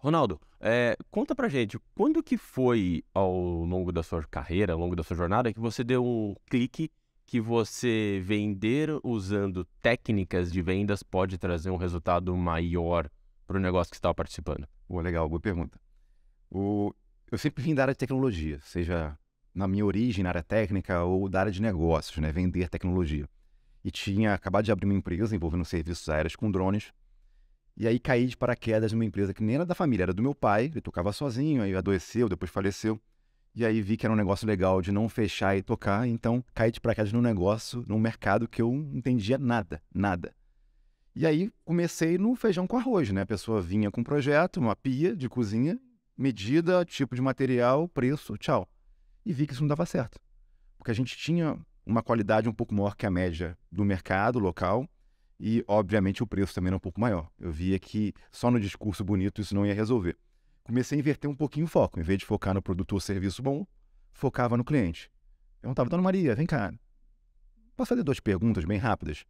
Ronaldo, é, conta pra gente, quando que foi ao longo da sua carreira, ao longo da sua jornada, que você deu um clique que você vender usando técnicas de vendas pode trazer um resultado maior para o negócio que estava participando? Boa, legal, boa pergunta. O, eu sempre vim da área de tecnologia, seja na minha origem na área técnica ou da área de negócios, né, vender tecnologia. E tinha acabado de abrir uma empresa envolvendo serviços aéreos com drones, e aí caí de paraquedas numa empresa que nem era da família, era do meu pai, ele tocava sozinho, aí adoeceu, depois faleceu. E aí vi que era um negócio legal de não fechar e tocar, então caí de paraquedas num negócio, num mercado que eu não entendia nada, nada. E aí comecei no feijão com arroz, né? A pessoa vinha com um projeto, uma pia de cozinha, medida, tipo de material, preço, tchau. E vi que isso não dava certo. Porque a gente tinha uma qualidade um pouco maior que a média do mercado local, e, obviamente, o preço também era um pouco maior. Eu via que só no discurso bonito isso não ia resolver. Comecei a inverter um pouquinho o foco. Em vez de focar no produto ou serviço bom, focava no cliente. eu Perguntava, Dona Maria, vem cá. Posso fazer duas perguntas bem rápidas?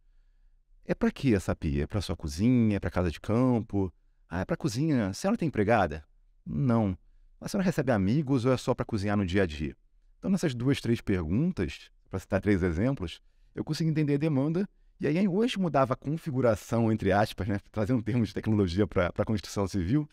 É para que essa pia? É para sua cozinha? É para casa de campo? Ah, é para cozinha. A senhora tem empregada? Não. A senhora recebe amigos ou é só para cozinhar no dia a dia? Então, nessas duas, três perguntas, para citar três exemplos, eu consegui entender a demanda e aí a hoje mudava a configuração, entre aspas, né? trazendo termos de tecnologia para a construção civil,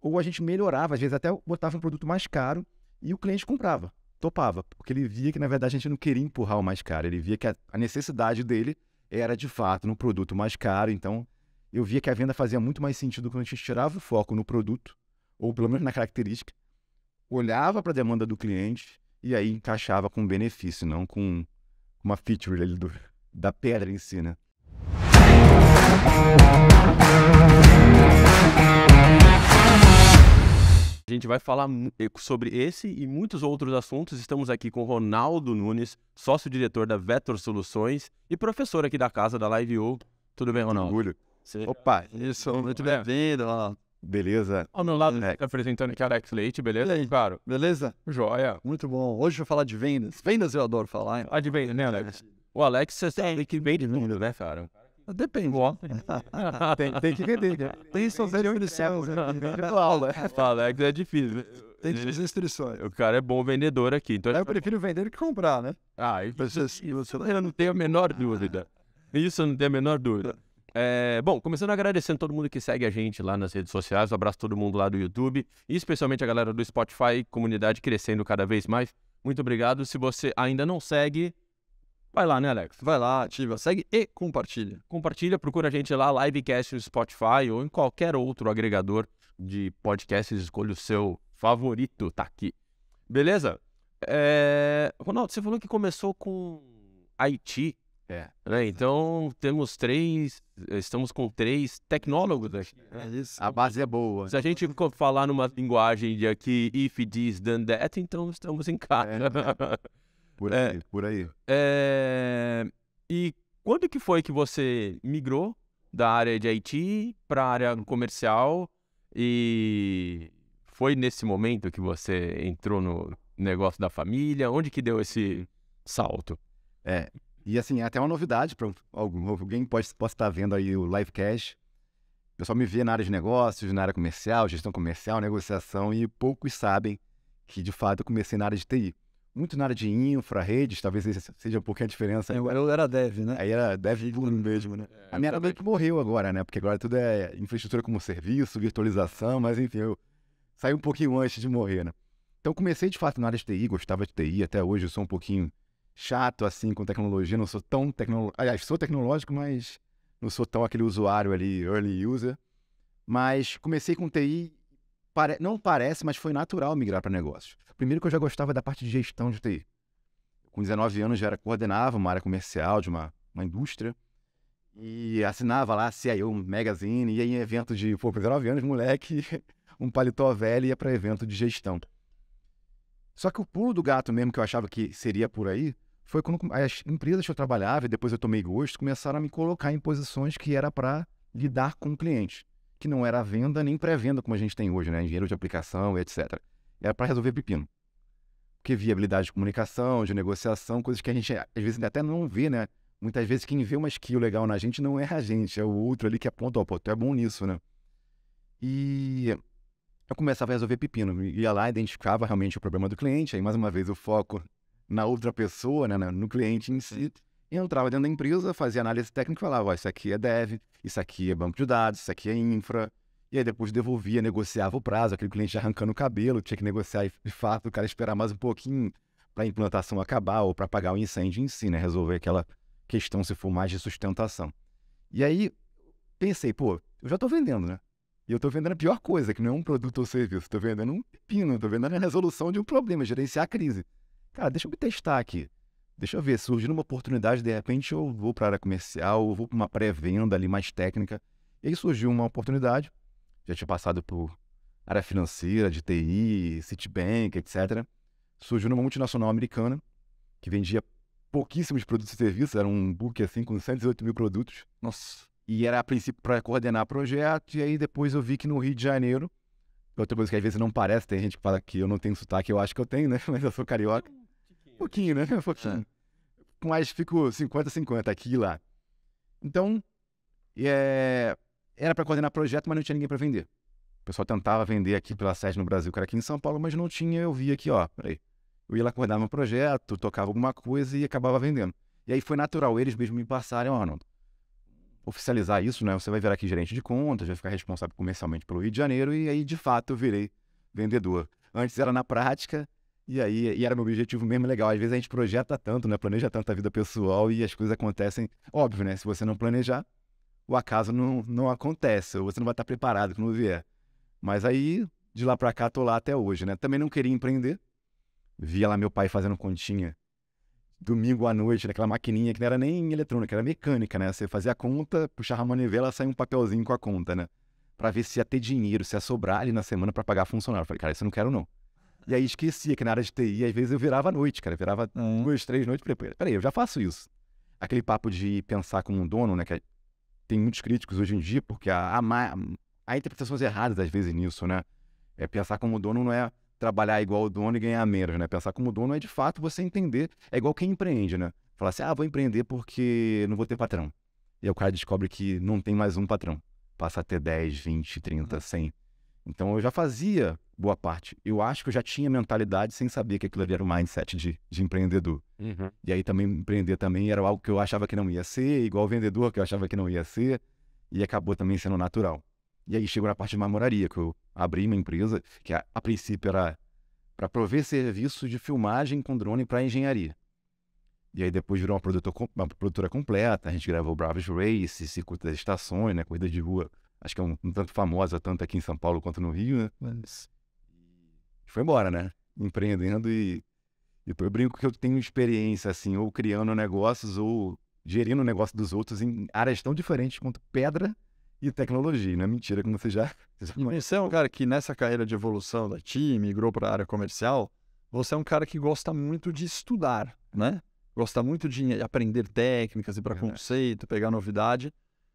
ou a gente melhorava, às vezes até botava um produto mais caro e o cliente comprava, topava, porque ele via que na verdade a gente não queria empurrar o mais caro, ele via que a, a necessidade dele era de fato no produto mais caro, então eu via que a venda fazia muito mais sentido quando a gente tirava o foco no produto, ou pelo menos na característica, olhava para a demanda do cliente e aí encaixava com benefício, não com uma feature ali do, da pedra em si, né? A gente vai falar eh, sobre esse e muitos outros assuntos. Estamos aqui com Ronaldo Nunes, sócio-diretor da Vetor Soluções e professor aqui da casa da LiveO. Tudo bem, Ronaldo? Orgulho. Você... Opa, é isso, muito é. bem-vindo, Ronaldo. Beleza? Ao meu lado, é. apresentando aqui Alex Leite, beleza? Leite. Claro. Beleza? Joia. Muito bom. Hoje eu vou falar de vendas. Vendas eu adoro falar. Hein? Ah, de vendas, né, Alex? O Alex, você tem que de muito, né, cara? Depende. tem, tem que vender. Né? Tem suas né? restrições. aula. O Alex é difícil. Tem suas restrições. O cara é bom vendedor aqui. Então... Eu prefiro vender que comprar, né? Ah, Vocês... eu não tenho a menor dúvida. Isso eu não tenho a menor dúvida. É, bom, começando agradecendo todo mundo que segue a gente lá nas redes sociais, um abraço todo mundo lá do YouTube, e especialmente a galera do Spotify, comunidade crescendo cada vez mais. Muito obrigado. Se você ainda não segue, Vai lá, né, Alex? Vai lá, ativa, segue e compartilha. Compartilha, procura a gente lá, Livecast no Spotify ou em qualquer outro agregador de podcasts. Escolha o seu favorito, tá aqui. Beleza? É... Ronaldo, você falou que começou com Haiti. É. Né? Então, temos três, estamos com três tecnólogos aqui. Né? É isso. A base é boa. Se a gente falar numa linguagem de aqui, if, this, then, that, então estamos em casa. É. É, por aí, é, por aí. É, e quando que foi que você migrou da área de IT para a área comercial e foi nesse momento que você entrou no negócio da família? Onde que deu esse salto? É, e assim, é até uma novidade para alguém pode, pode estar vendo aí o Live Cash. O pessoal me vê na área de negócios, na área comercial, gestão comercial, negociação, e poucos sabem que de fato eu comecei na área de TI muito na área de infra, redes, talvez seja um pouquinho a diferença. Eu, é, eu era dev, né? Aí era dev tipo, puro né? mesmo, né? É, a minha era meio que morreu agora, né? Porque agora tudo é infraestrutura como serviço, virtualização, mas enfim, eu saí um pouquinho antes de morrer, né? Então comecei de fato na área de TI, gostava de TI, até hoje eu sou um pouquinho chato assim com tecnologia, não sou tão tecnológico, aliás, sou tecnológico, mas não sou tão aquele usuário ali, early user. Mas comecei com TI pare... não parece, mas foi natural migrar para negócios. Primeiro que eu já gostava da parte de gestão de TI. Com 19 anos já era, coordenava uma área comercial de uma, uma indústria e assinava lá CIO, um magazine, ia em evento de, pô, 19 anos, moleque, um paletó velho ia para evento de gestão. Só que o pulo do gato mesmo que eu achava que seria por aí foi quando as empresas que eu trabalhava e depois eu tomei gosto começaram a me colocar em posições que era para lidar com clientes que não era venda nem pré-venda como a gente tem hoje, né? Engenheiro de aplicação etc. Era para resolver pepino. Porque viabilidade de comunicação, de negociação, coisas que a gente às vezes até não vê, né? Muitas vezes quem vê uma skill legal na gente não é a gente, é o outro ali que aponta, ó, oh, pô, tu é bom nisso, né? E eu começava a resolver pepino. Ia lá, identificava realmente o problema do cliente, aí mais uma vez o foco na outra pessoa, né, no cliente em si. Eu entrava dentro da empresa, fazia análise técnica e falava, ó, isso aqui é dev, isso aqui é banco de dados, isso aqui é infra. E aí depois devolvia, negociava o prazo, aquele cliente arrancando o cabelo, tinha que negociar e, de fato, o cara esperar mais um pouquinho para a implantação acabar ou para pagar o incêndio em si, né? Resolver aquela questão, se for mais de sustentação. E aí pensei, pô, eu já estou vendendo, né? E eu estou vendendo a pior coisa, que não é um produto ou serviço. Estou vendendo um pepino, estou vendendo a resolução de um problema, gerenciar a crise. Cara, deixa eu me testar aqui deixa eu ver, surgiu uma oportunidade, de repente eu vou para a área comercial, eu vou para uma pré-venda ali mais técnica. E aí surgiu uma oportunidade, já tinha passado por área financeira, de TI, Citibank, etc. Surgiu numa multinacional americana que vendia pouquíssimos produtos e serviços, era um book assim com 108 mil produtos. Nossa. E era a princípio para coordenar projeto, e aí depois eu vi que no Rio de Janeiro, é outra coisa que às vezes não parece, tem gente que fala que eu não tenho sotaque, eu acho que eu tenho, né? Mas eu sou carioca hum, pouquinho, né? Um pouquinho mas fico 50-50 aqui e lá. Então, é, era para coordenar projeto, mas não tinha ninguém para vender. O pessoal tentava vender aqui pela sede no Brasil, que era aqui em São Paulo, mas não tinha. Eu via aqui, ó, peraí. Eu ia lá coordenar um projeto, tocava alguma coisa e acabava vendendo. E aí foi natural eles mesmo me passarem, ó, oh, oficializar isso, né? Você vai virar aqui gerente de contas, vai ficar responsável comercialmente pelo Rio de Janeiro, e aí de fato eu virei vendedor. Antes era na prática, e aí, e era meu objetivo mesmo legal. Às vezes a gente projeta tanto, né? Planeja tanto a vida pessoal e as coisas acontecem. Óbvio, né? Se você não planejar, o acaso não, não acontece, ou você não vai estar preparado quando vier. Mas aí, de lá pra cá, tô lá até hoje, né? Também não queria empreender. Via lá meu pai fazendo continha. Domingo à noite, naquela maquininha que não era nem eletrônica, era mecânica, né? Você fazia a conta, puxava a manivela, saía um papelzinho com a conta, né? Pra ver se ia ter dinheiro, se ia sobrar ali na semana para pagar funcionário. Eu falei, cara, isso eu não quero não. E aí esquecia que na área de TI, às vezes eu virava à noite, cara. Eu virava é. duas, três noites. depois. peraí, eu já faço isso. Aquele papo de pensar como um dono, né? Que tem muitos críticos hoje em dia, porque há, há, há interpretações erradas às vezes nisso, né? É pensar como dono não é trabalhar igual o dono e ganhar menos, né? Pensar como dono é de fato você entender. É igual quem empreende, né? Falar assim, ah, vou empreender porque não vou ter patrão. E aí o cara descobre que não tem mais um patrão. Passa a ter 10, 20, 30, 100. Então eu já fazia boa parte. Eu acho que eu já tinha mentalidade sem saber que aquilo ali era o um mindset de, de empreendedor. Uhum. E aí também empreender também era algo que eu achava que não ia ser, igual vendedor que eu achava que não ia ser, e acabou também sendo natural. E aí chegou na parte de marmoraria, que eu abri uma empresa, que a, a princípio era para prover serviço de filmagem com drone para engenharia. E aí depois virou uma, uma produtora completa, a gente gravou Bravos Race, Circuito das Estações, né, Corrida de Rua Acho que é um, um tanto famosa, tanto aqui em São Paulo quanto no Rio, né? Mas foi embora, né? Empreendendo e, e eu brinco que eu tenho experiência, assim, ou criando negócios ou gerindo negócio dos outros em áreas tão diferentes quanto pedra e tecnologia. Não é mentira, como você já, você é um cara que nessa carreira de evolução da TI, migrou para a área comercial, você é um cara que gosta muito de estudar, né? Gosta muito de aprender técnicas e para conceito, pegar novidade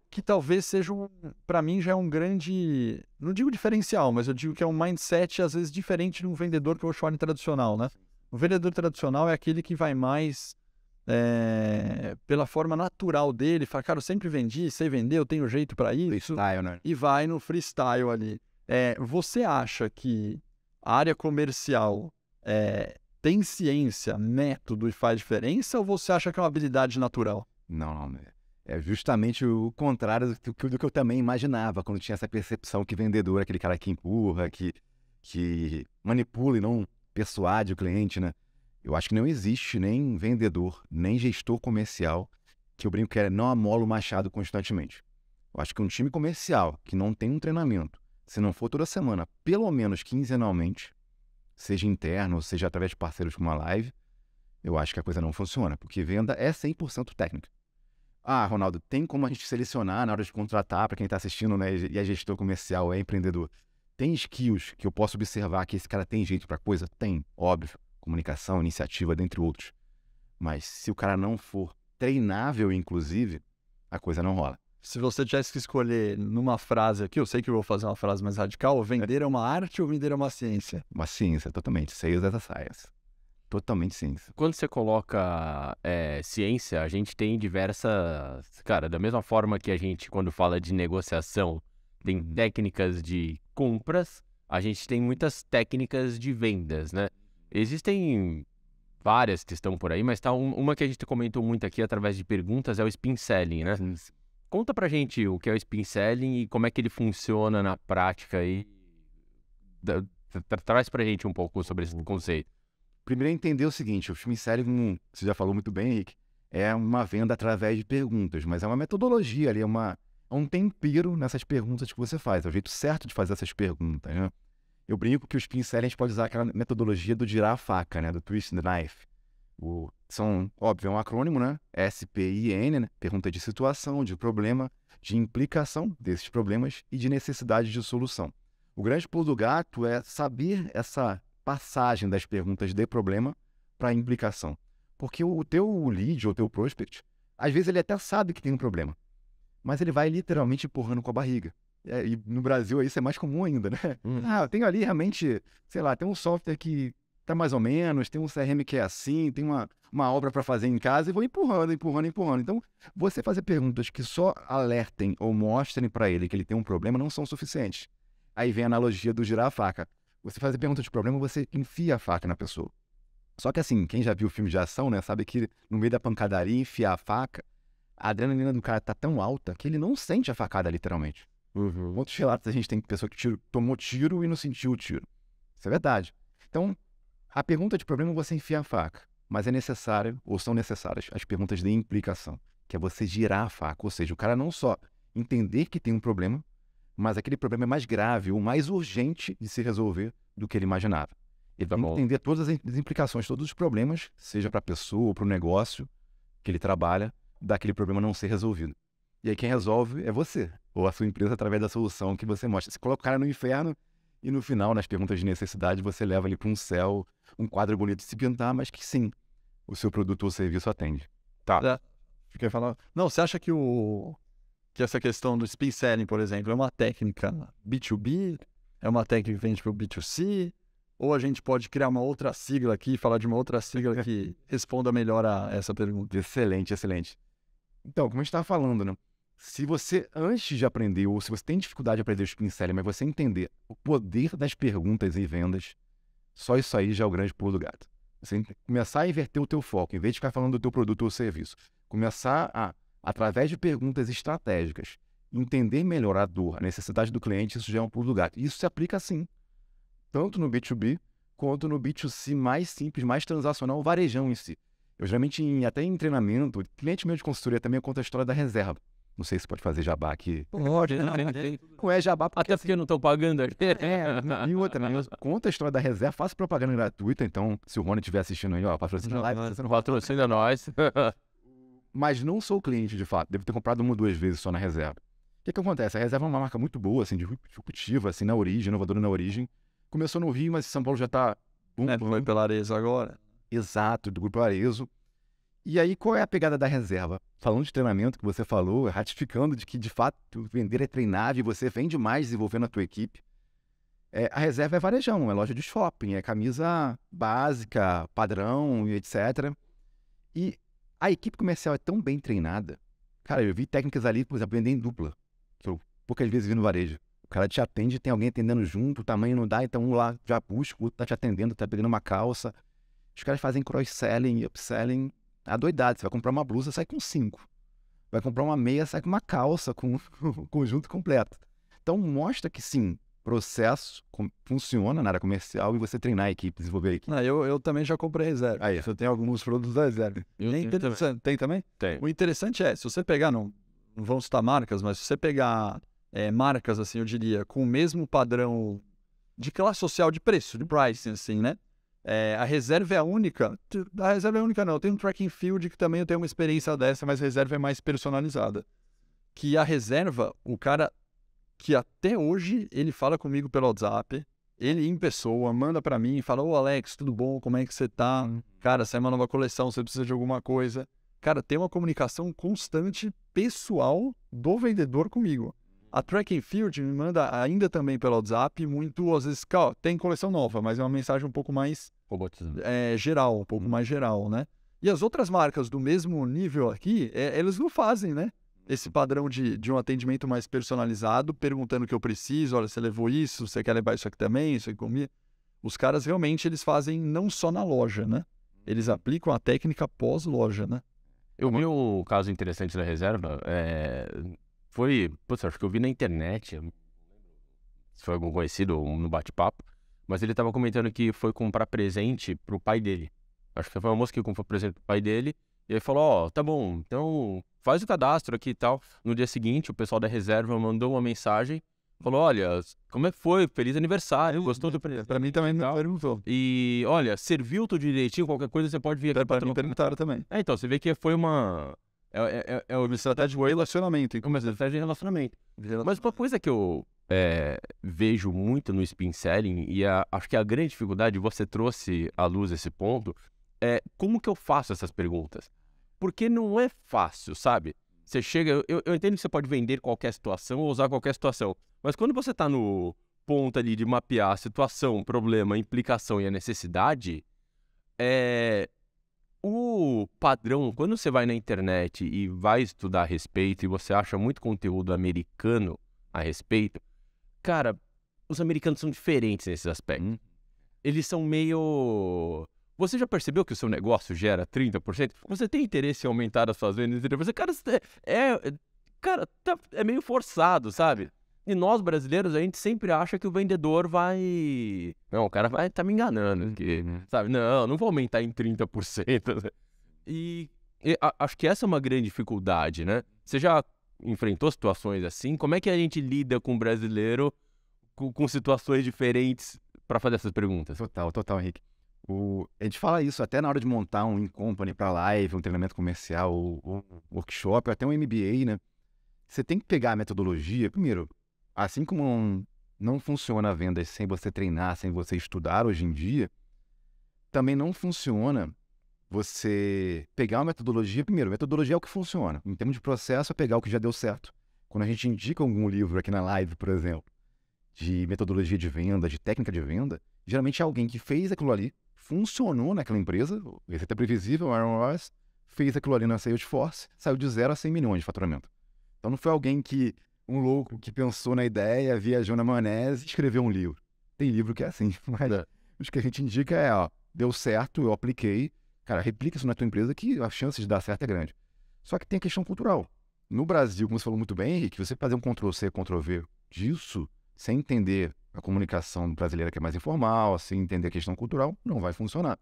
que talvez seja, um, para mim, já é um grande, não digo diferencial, mas eu digo que é um mindset, às vezes, diferente de um vendedor que eu chamo de tradicional, né? O vendedor tradicional é aquele que vai mais é, pela forma natural dele, fala, cara, eu sempre vendi, sei vender, eu tenho jeito para isso. Freestyle, né? E vai no freestyle ali. É, você acha que a área comercial é, tem ciência, método e faz diferença, ou você acha que é uma habilidade natural? Não, não, né? É justamente o contrário do que, do que eu também imaginava, quando tinha essa percepção que vendedor é aquele cara que empurra, que, que manipula e não persuade o cliente, né? Eu acho que não existe nem vendedor, nem gestor comercial que eu brinco que é não amola o machado constantemente. Eu acho que um time comercial que não tem um treinamento, se não for toda semana, pelo menos quinzenalmente, seja interno, seja através de parceiros como a live, eu acho que a coisa não funciona, porque venda é 100% técnica. Ah, Ronaldo, tem como a gente selecionar na hora de contratar para quem está assistindo, né? E é gestor comercial, é empreendedor. Tem skills que eu posso observar que esse cara tem jeito para coisa? Tem, óbvio. Comunicação, iniciativa, dentre outros. Mas se o cara não for treinável, inclusive, a coisa não rola. Se você tivesse que escolher numa frase aqui, eu sei que eu vou fazer uma frase mais radical, vender é uma arte ou vender é uma ciência? Uma ciência, totalmente. Sales as a science. Totalmente ciência. Quando você coloca é, ciência, a gente tem diversas. Cara, da mesma forma que a gente, quando fala de negociação, tem uhum. técnicas de compras, a gente tem muitas técnicas de vendas, né? Existem várias que estão por aí, mas tá um, uma que a gente comentou muito aqui através de perguntas é o spin selling, né? Conta pra gente o que é o spin selling e como é que ele funciona na prática aí. E... Traz pra gente um pouco sobre esse uhum. conceito. Primeiro é entender o seguinte, o filme sério, você já falou muito bem, Henrique, é uma venda através de perguntas, mas é uma metodologia ali, é, uma, é um tempero nessas perguntas que você faz, é o jeito certo de fazer essas perguntas, né? Eu brinco que os pincéis a gente pode usar aquela metodologia do girar a faca, né? Do twist the knife. O, são, óbvio, é um acrônimo, né? SPIN, né? Pergunta de situação, de problema, de implicação desses problemas e de necessidade de solução. O grande pulo do gato é saber essa passagem das perguntas de problema para implicação. Porque o teu lead ou teu prospect, às vezes ele até sabe que tem um problema, mas ele vai literalmente empurrando com a barriga. É, e no Brasil isso é mais comum ainda, né? Hum. Ah, eu tenho ali realmente, sei lá, tem um software que tá mais ou menos, tem um CRM que é assim, tem uma, uma obra para fazer em casa e vou empurrando, empurrando, empurrando. Então, você fazer perguntas que só alertem ou mostrem para ele que ele tem um problema não são suficientes. Aí vem a analogia do girar a faca. Você fazer pergunta de problema, você enfia a faca na pessoa. Só que assim, quem já viu filme de ação, né, sabe que no meio da pancadaria, enfiar a faca, a adrenalina do cara tá tão alta que ele não sente a facada, literalmente. Uhum. Quantos relatos a gente tem pessoa que tiro, tomou tiro e não sentiu o tiro? Isso é verdade. Então, a pergunta de problema é você enfiar a faca, mas é necessário, ou são necessárias, as perguntas de implicação, que é você girar a faca, ou seja, o cara não só entender que tem um problema, mas aquele problema é mais grave, o mais urgente de se resolver do que ele imaginava. Ele tá tem que entender todas as implicações, todos os problemas, seja para a pessoa ou para o negócio que ele trabalha, daquele problema não ser resolvido. E aí quem resolve é você, ou a sua empresa através da solução que você mostra. Você coloca o cara no inferno e no final, nas perguntas de necessidade, você leva ele para um céu, um quadro bonito de se pintar, mas que sim, o seu produto ou serviço atende. Tá. É. Quer falar? Não, você acha que o, que essa questão do spin selling, por exemplo, é uma técnica B2B, é uma técnica que vende para o B2C, ou a gente pode criar uma outra sigla aqui, falar de uma outra sigla que responda melhor a essa pergunta. Excelente, excelente. Então, como a gente estava falando, né? Se você antes de aprender, ou se você tem dificuldade de aprender o spin selling, mas você entender o poder das perguntas e vendas, só isso aí já é o grande pulo do gato. Você começar a inverter o teu foco, em vez de ficar falando do teu produto ou serviço, começar a através de perguntas estratégicas, entender melhor a dor, a necessidade do cliente, isso já é um pulo do gato. Isso se aplica sim, tanto no B2B quanto no B2C mais simples, mais transacional, o varejão em si. Eu geralmente, em, até em treinamento, cliente meu de consultoria também conta a história da reserva. Não sei se pode fazer jabá aqui. Pode, não, não é jabá. Porque, Até assim, porque assim, não estão pagando. É, e outra, né? Conta a história da reserva, faça propaganda gratuita. Então, se o Rony estiver assistindo aí, ó, patrocina a live. Tá patrocina nós. mas não sou cliente de fato. Devo ter comprado uma ou duas vezes só na reserva. O que, que acontece? A reserva é uma marca muito boa, assim, de executiva, assim, na origem, inovadora na origem. Começou no Rio, mas São Paulo já está. Um, é, do Grupo Arezo agora. Exato, do Grupo Arezo. E aí, qual é a pegada da reserva? Falando de treinamento que você falou, ratificando de que de fato vender é treinável e você vende mais desenvolvendo a tua equipe. É, a reserva é varejão, é loja de shopping, é camisa básica, padrão e etc. E a equipe comercial é tão bem treinada. Cara, eu vi técnicas ali, por exemplo, vender em dupla, que eu poucas vezes vi no varejo. O cara te atende, tem alguém atendendo junto, o tamanho não dá, então um lá já busca, o outro tá te atendendo, tá pegando uma calça. Os caras fazem cross-selling, upselling, a doidade. Você vai comprar uma blusa, sai com cinco. Vai comprar uma meia, sai com uma calça, com o conjunto completo. Então mostra que sim, processo funciona na área comercial e você treinar a equipe, desenvolver a equipe. Não, eu, eu também já comprei reserva. Aí, eu tenho alguns produtos da reserva. Eu é interessante. Também. Tem também? Tem. O interessante é, se você pegar, não, não vão citar marcas, mas se você pegar é, marcas, assim, eu diria, com o mesmo padrão de classe social de preço, de pricing, assim, né? É, a reserva é a única. A reserva é a única, não. Tem um tracking field que também eu tenho uma experiência dessa, mas a reserva é mais personalizada. Que a reserva, o cara que até hoje ele fala comigo pelo WhatsApp, ele em pessoa manda para mim e fala: Ô Alex, tudo bom? Como é que você tá? Uhum. Cara, sai uma nova coleção, você precisa de alguma coisa. Cara, tem uma comunicação constante pessoal do vendedor comigo. A Track and Field me manda ainda também pelo WhatsApp, muito às vezes, tem coleção nova, mas é uma mensagem um pouco mais é, geral, um pouco uhum. mais geral, né? E as outras marcas do mesmo nível aqui, é, eles não fazem, né? esse padrão de, de um atendimento mais personalizado, perguntando o que eu preciso, olha, você levou isso, você quer levar isso aqui também, isso aqui comigo. Os caras realmente eles fazem não só na loja, né? Eles uhum. aplicam a técnica pós-loja, né? Eu vi o caso interessante da reserva, é... foi, putz, acho que eu vi na internet, se foi algum conhecido no bate-papo, mas ele estava comentando que foi comprar presente pro pai dele. Acho que foi uma moça que comprou presente pro pai dele, e ele falou, ó, oh, tá bom, então faz o cadastro aqui e tal. No dia seguinte, o pessoal da reserva mandou uma mensagem, falou, olha, como é que foi? Feliz aniversário, gostou do presente? Pra mim também não perguntou. E, olha, serviu tudo direitinho, qualquer coisa você pode vir aqui. Pra, pra mim perguntaram também. É, então, você vê que foi uma... É, é, é, é uma estratégia de relacionamento. Uma estratégia de relacionamento. Mas uma coisa que eu é, vejo muito no spin selling, e a, acho que a grande dificuldade, você trouxe à luz esse ponto, é como que eu faço essas perguntas? Porque não é fácil, sabe? Você chega. Eu, eu entendo que você pode vender qualquer situação ou usar qualquer situação. Mas quando você está no ponto ali de mapear a situação, problema, a implicação e a necessidade, é, o padrão, quando você vai na internet e vai estudar a respeito e você acha muito conteúdo americano a respeito, cara, os americanos são diferentes nesses aspectos. Hum. Eles são meio. Você já percebeu que o seu negócio gera 30%? Você tem interesse em aumentar as suas vendas em 30%? Cara, é, é, cara tá, é meio forçado, sabe? E nós brasileiros, a gente sempre acha que o vendedor vai. Não, o cara vai tá me enganando. Que, uhum. sabe? Não, não vou aumentar em 30%. Né? E, e a, acho que essa é uma grande dificuldade, né? Você já enfrentou situações assim? Como é que a gente lida com o brasileiro com, com situações diferentes para fazer essas perguntas? Total, total, Henrique. O, a gente fala isso até na hora de montar um in-company para live, um treinamento comercial, ou, ou um workshop, ou até um MBA, né? Você tem que pegar a metodologia. Primeiro, assim como um, não funciona a venda sem você treinar, sem você estudar hoje em dia, também não funciona você pegar uma metodologia. Primeiro, metodologia é o que funciona. Em termos de processo, é pegar o que já deu certo. Quando a gente indica algum livro aqui na live, por exemplo, de metodologia de venda, de técnica de venda, geralmente é alguém que fez aquilo ali, funcionou naquela empresa, receita previsível, Aaron Ross, fez aquilo ali na Salesforce, saiu de 0 a 100 milhões de faturamento. Então não foi alguém que, um louco que pensou na ideia, viajou na maionese e escreveu um livro. Tem livro que é assim, mas é. o que a gente indica é, ó, deu certo, eu apliquei, cara, replica isso na tua empresa que a chance de dar certo é grande. Só que tem a questão cultural. No Brasil, como você falou muito bem, Henrique, você fazer um Ctrl-C, Ctrl-V disso, sem entender a comunicação brasileira que é mais informal, assim, entender a questão cultural, não vai funcionar.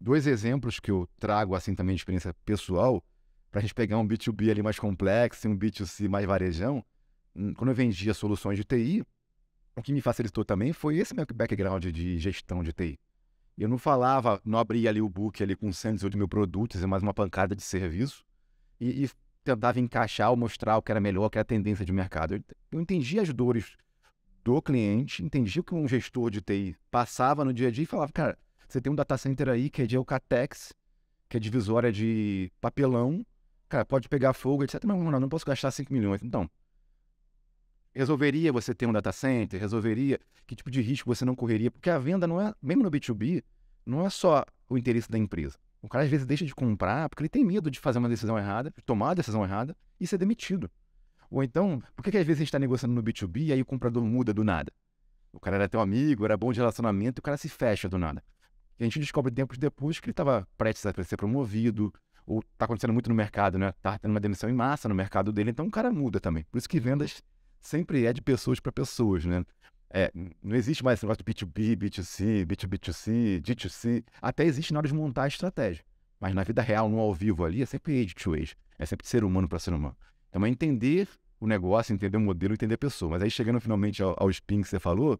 Dois exemplos que eu trago, assim, também de experiência pessoal, para a gente pegar um B2B ali mais complexo e um B2C mais varejão, hum, quando eu vendia soluções de TI, o que me facilitou também foi esse meu background de gestão de TI. Eu não falava, não abria ali o book ali com 118 mil produtos e mais uma pancada de serviço e, e tentava encaixar ou mostrar o que era melhor, o que era a tendência de mercado. Eu, eu entendia as dores do cliente, entendi o que um gestor de TI passava no dia a dia e falava, cara, você tem um data center aí que é de Eucatex, que é divisória de papelão, cara, pode pegar fogo, etc. Mas não, não posso gastar 5 milhões. Então, resolveria você ter um data center? Resolveria? Que tipo de risco você não correria? Porque a venda não é, mesmo no B2B, não é só o interesse da empresa. O cara às vezes deixa de comprar porque ele tem medo de fazer uma decisão errada, de tomar a decisão errada e ser demitido. Ou então, por que, que às vezes a gente está negociando no B2B e aí o comprador muda do nada? O cara era teu amigo, era bom de relacionamento, e o cara se fecha do nada. E a gente descobre tempos depois que ele estava prestes a ser promovido, ou está acontecendo muito no mercado, né? Tá tendo uma demissão em massa no mercado dele, então o cara muda também. Por isso que vendas sempre é de pessoas para pessoas, né? É, não existe mais esse negócio de B2B, B2C, B2B2C, D2C. Até existe na hora de montar a estratégia. Mas na vida real, no ao vivo ali, é sempre age to age. É sempre ser humano para ser humano. Então é entender o negócio, entender o modelo, entender a pessoa. Mas aí chegando finalmente ao, ao spin que você falou,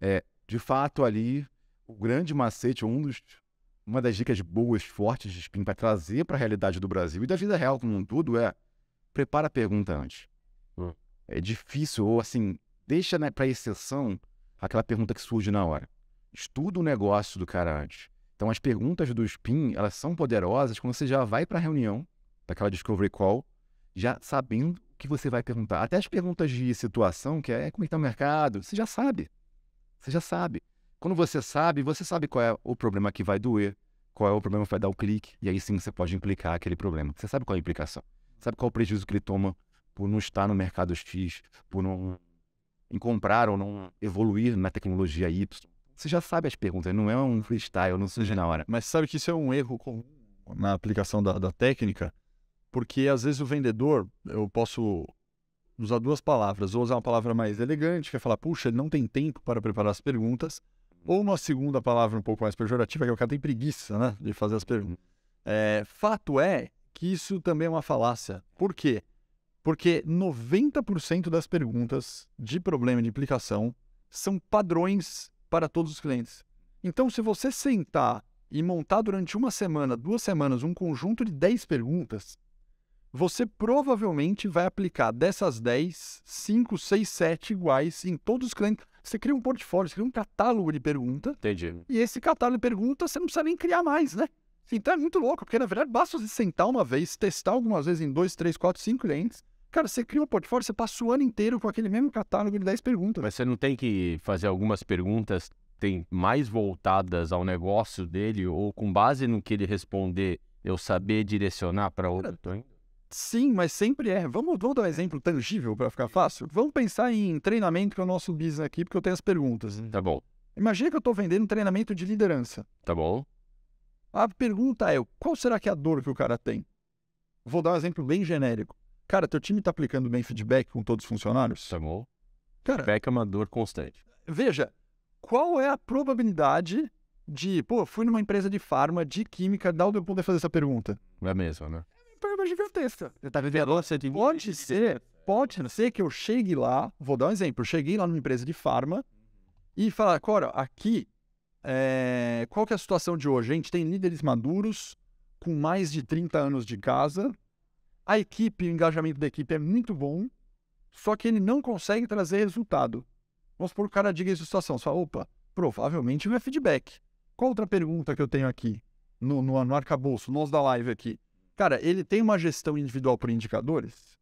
é, de fato ali o grande macete, um dos, uma das dicas boas, fortes de spin para trazer para a realidade do Brasil e da vida real como um todo é prepara a pergunta antes. Hum. É difícil ou assim deixa né, para exceção aquela pergunta que surge na hora. Estuda o negócio do cara antes. Então as perguntas do spin elas são poderosas quando você já vai para a reunião daquela discovery call já sabendo que você vai perguntar. Até as perguntas de situação, que é, é como é está o mercado, você já sabe. Você já sabe. Quando você sabe, você sabe qual é o problema que vai doer, qual é o problema que vai dar o clique, e aí sim você pode implicar aquele problema. Você sabe qual é a implicação. Sabe qual é o prejuízo que ele toma por não estar no mercado X, por não em comprar ou não evoluir na tecnologia Y. Você já sabe as perguntas, não é um freestyle, não surge na hora. Mas sabe que isso é um erro comum na aplicação da, da técnica? Porque às vezes o vendedor, eu posso usar duas palavras, ou usar uma palavra mais elegante, que é falar, puxa, ele não tem tempo para preparar as perguntas, uhum. ou uma segunda palavra um pouco mais pejorativa, que é o cara tem preguiça, né, de fazer as perguntas. Uhum. É, fato é que isso também é uma falácia. Por quê? Porque 90% das perguntas de problema de implicação são padrões para todos os clientes. Então, se você sentar e montar durante uma semana, duas semanas, um conjunto de 10 perguntas, você provavelmente vai aplicar dessas 10, 5, 6, 7 iguais em todos os clientes. Você cria um portfólio, você cria um catálogo de pergunta. Entendi. E esse catálogo de pergunta você não precisa nem criar mais, né? Então é muito louco, porque na verdade basta você sentar uma vez, testar algumas vezes em 2, 3, 4, 5 clientes. Cara, você cria um portfólio, você passa o ano inteiro com aquele mesmo catálogo de 10 perguntas. Mas você não tem que fazer algumas perguntas tem mais voltadas ao negócio dele ou com base no que ele responder, eu saber direcionar para outro? Cara, Sim, mas sempre é. Vamos, vamos dar um é. exemplo tangível para ficar fácil? Vamos pensar em treinamento que é o nosso business aqui, porque eu tenho as perguntas. Tá bom. Imagina que eu estou vendendo treinamento de liderança. Tá bom. A pergunta é, qual será que é a dor que o cara tem? Vou dar um exemplo bem genérico. Cara, teu time está aplicando bem feedback com todos os funcionários? Tá bom. Cara, feedback é uma dor constante. Veja, qual é a probabilidade de, pô, fui numa empresa de farma, de química, dá o meu poder fazer essa pergunta? É mesmo, né? perda gigantesca. Você tá vivendo de Pode ser, pode ser que eu chegue lá, vou dar um exemplo, eu cheguei lá numa empresa de farma e falar, Cora, aqui, é... qual que é a situação de hoje? A gente tem líderes maduros com mais de 30 anos de casa, a equipe, o engajamento da equipe é muito bom, só que ele não consegue trazer resultado. Vamos supor que o cara diga essa situação, só opa, provavelmente não é feedback. Qual outra pergunta que eu tenho aqui no, no, no arcabouço, nós da live aqui? Cara, ele tem uma gestão individual por indicadores?